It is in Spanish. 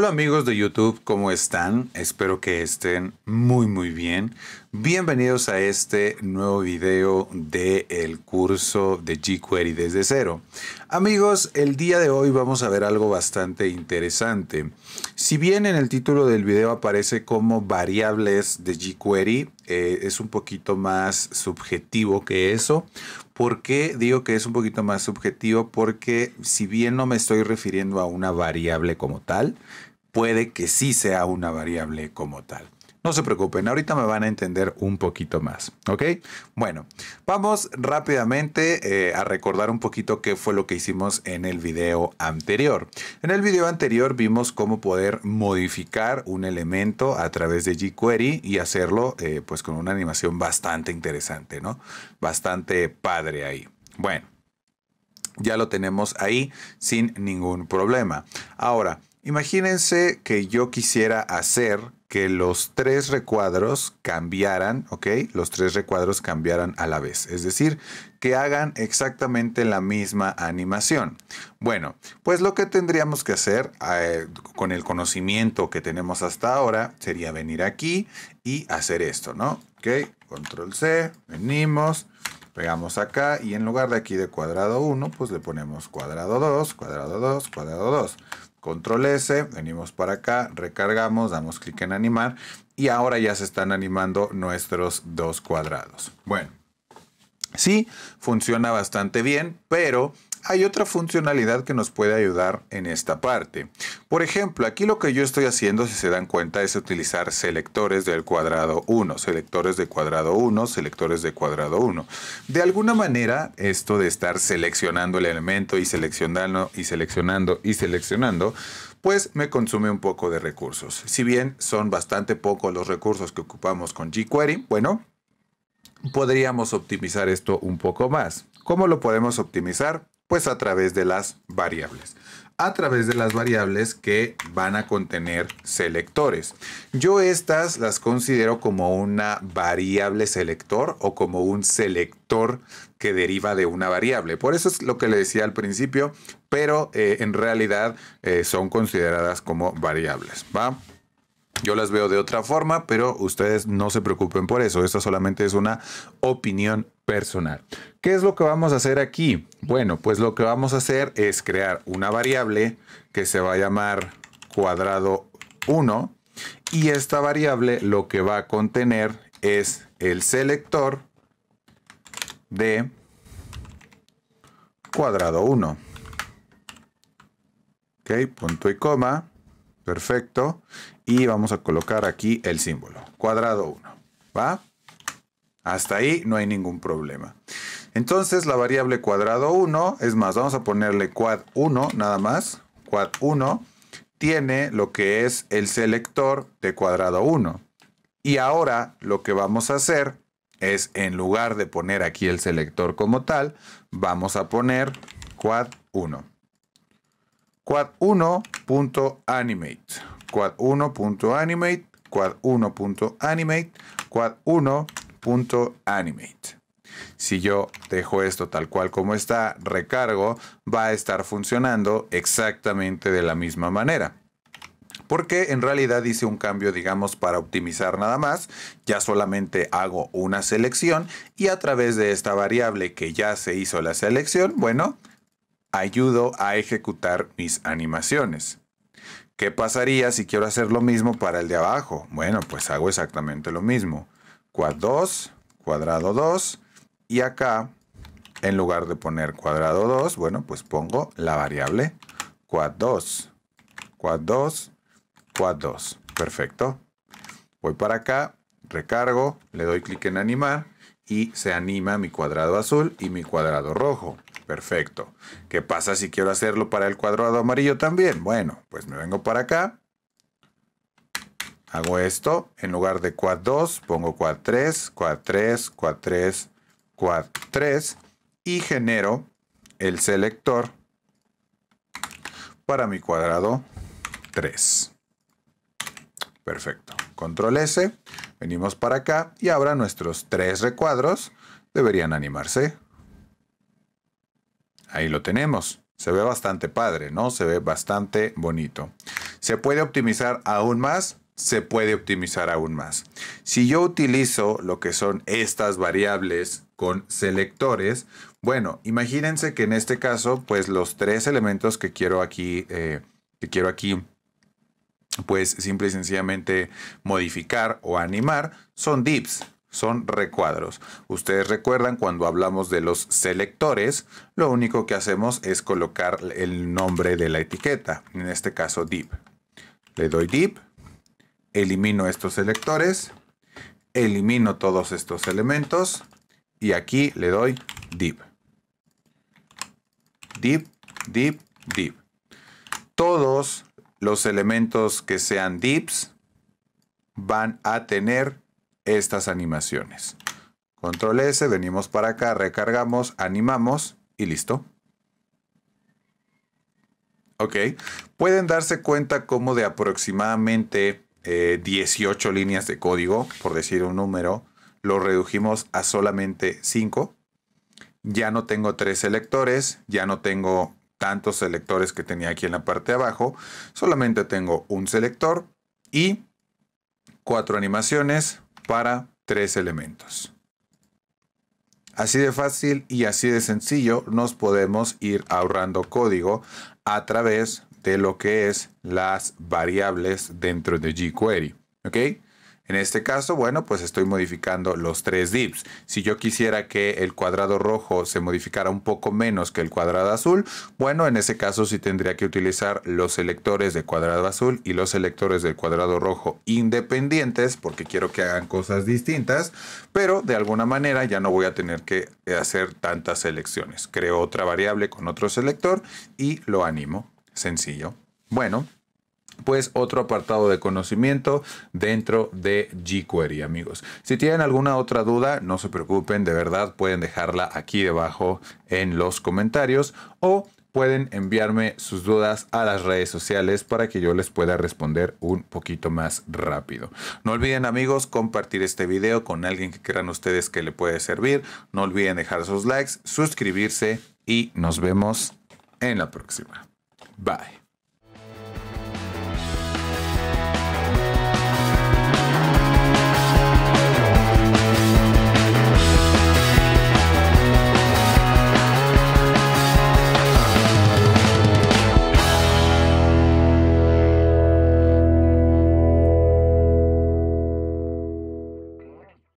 Hola amigos de YouTube, ¿cómo están? Espero que estén muy muy bien. Bienvenidos a este nuevo video del el curso de jQuery desde cero. Amigos, el día de hoy vamos a ver algo bastante interesante. Si bien en el título del video aparece como variables de jQuery, eh, es un poquito más subjetivo que eso. ¿Por qué digo que es un poquito más subjetivo? Porque si bien no me estoy refiriendo a una variable como tal, puede que sí sea una variable como tal. No se preocupen, ahorita me van a entender un poquito más, ¿ok? Bueno, vamos rápidamente eh, a recordar un poquito qué fue lo que hicimos en el video anterior. En el video anterior vimos cómo poder modificar un elemento a través de jQuery y hacerlo eh, pues con una animación bastante interesante, ¿no? Bastante padre ahí. Bueno, ya lo tenemos ahí sin ningún problema. Ahora, Imagínense que yo quisiera hacer que los tres recuadros cambiaran, ¿ok? Los tres recuadros cambiaran a la vez, es decir, que hagan exactamente la misma animación. Bueno, pues lo que tendríamos que hacer eh, con el conocimiento que tenemos hasta ahora sería venir aquí y hacer esto, ¿no? Ok, control C, venimos, pegamos acá y en lugar de aquí de cuadrado 1, pues le ponemos cuadrado 2, cuadrado 2, cuadrado 2. Control S, venimos para acá, recargamos, damos clic en animar y ahora ya se están animando nuestros dos cuadrados. Bueno, sí, funciona bastante bien, pero hay otra funcionalidad que nos puede ayudar en esta parte. Por ejemplo, aquí lo que yo estoy haciendo, si se dan cuenta, es utilizar selectores del cuadrado 1, selectores de cuadrado 1, selectores de cuadrado 1. De alguna manera, esto de estar seleccionando el elemento y seleccionando y seleccionando y seleccionando, pues me consume un poco de recursos. Si bien son bastante pocos los recursos que ocupamos con jQuery, bueno, podríamos optimizar esto un poco más. ¿Cómo lo podemos optimizar? Pues a través de las variables a través de las variables que van a contener selectores. Yo estas las considero como una variable selector o como un selector que deriva de una variable. Por eso es lo que le decía al principio, pero eh, en realidad eh, son consideradas como variables. ¿va? Yo las veo de otra forma, pero ustedes no se preocupen por eso. Esta solamente es una opinión personal. ¿Qué es lo que vamos a hacer aquí? Bueno, pues lo que vamos a hacer es crear una variable que se va a llamar cuadrado 1 y esta variable lo que va a contener es el selector de cuadrado 1. Ok, punto y coma. Perfecto. Y vamos a colocar aquí el símbolo. Cuadrado 1. ¿Va? Hasta ahí no hay ningún problema. Entonces la variable cuadrado 1, es más, vamos a ponerle quad 1 nada más, quad 1 tiene lo que es el selector de cuadrado 1. Y ahora lo que vamos a hacer es, en lugar de poner aquí el selector como tal, vamos a poner quad 1. Quad 1.animate. Quad 1.animate. Quad 1.animate. Quad 1 animate. Si yo dejo esto tal cual como está, recargo, va a estar funcionando exactamente de la misma manera. Porque en realidad hice un cambio, digamos, para optimizar nada más. Ya solamente hago una selección y a través de esta variable que ya se hizo la selección, bueno, ayudo a ejecutar mis animaciones. ¿Qué pasaría si quiero hacer lo mismo para el de abajo? Bueno, pues hago exactamente lo mismo Cuad 2, cuadrado 2, y acá, en lugar de poner cuadrado 2, bueno, pues pongo la variable cuad 2, cuad 2, cuad 2, perfecto. Voy para acá, recargo, le doy clic en animar y se anima mi cuadrado azul y mi cuadrado rojo. Perfecto. ¿Qué pasa si quiero hacerlo para el cuadrado amarillo también? Bueno, pues me vengo para acá, Hago esto, en lugar de quad 2 pongo quad 3, quad 3, quad 3, quad 3 y genero el selector para mi cuadrado 3. Perfecto. Control S, venimos para acá y ahora nuestros tres recuadros deberían animarse. Ahí lo tenemos. Se ve bastante padre, ¿no? Se ve bastante bonito. ¿Se puede optimizar aún más? se puede optimizar aún más. Si yo utilizo lo que son estas variables con selectores, bueno, imagínense que en este caso, pues los tres elementos que quiero aquí, eh, que quiero aquí, pues simple y sencillamente modificar o animar son divs, son recuadros. Ustedes recuerdan cuando hablamos de los selectores, lo único que hacemos es colocar el nombre de la etiqueta, en este caso div. Le doy div elimino estos selectores, elimino todos estos elementos y aquí le doy div. Div, div, div. Todos los elementos que sean divs van a tener estas animaciones. Control S, venimos para acá, recargamos, animamos y listo. Ok, pueden darse cuenta como de aproximadamente 18 eh, líneas de código, por decir un número, lo redujimos a solamente 5. Ya no tengo tres selectores, ya no tengo tantos selectores que tenía aquí en la parte de abajo, solamente tengo un selector y cuatro animaciones para tres elementos. Así de fácil y así de sencillo nos podemos ir ahorrando código a través de lo que es las variables dentro de jQuery. ¿Ok? En este caso, bueno, pues estoy modificando los tres divs. Si yo quisiera que el cuadrado rojo se modificara un poco menos que el cuadrado azul, bueno, en ese caso sí tendría que utilizar los selectores de cuadrado azul y los selectores del cuadrado rojo independientes porque quiero que hagan cosas distintas, pero de alguna manera ya no voy a tener que hacer tantas selecciones. Creo otra variable con otro selector y lo animo. Sencillo. Bueno, pues otro apartado de conocimiento dentro de jQuery, amigos. Si tienen alguna otra duda, no se preocupen, de verdad pueden dejarla aquí debajo en los comentarios o pueden enviarme sus dudas a las redes sociales para que yo les pueda responder un poquito más rápido. No olviden amigos compartir este video con alguien que crean ustedes que le puede servir. No olviden dejar sus likes, suscribirse y nos vemos en la próxima. Bye.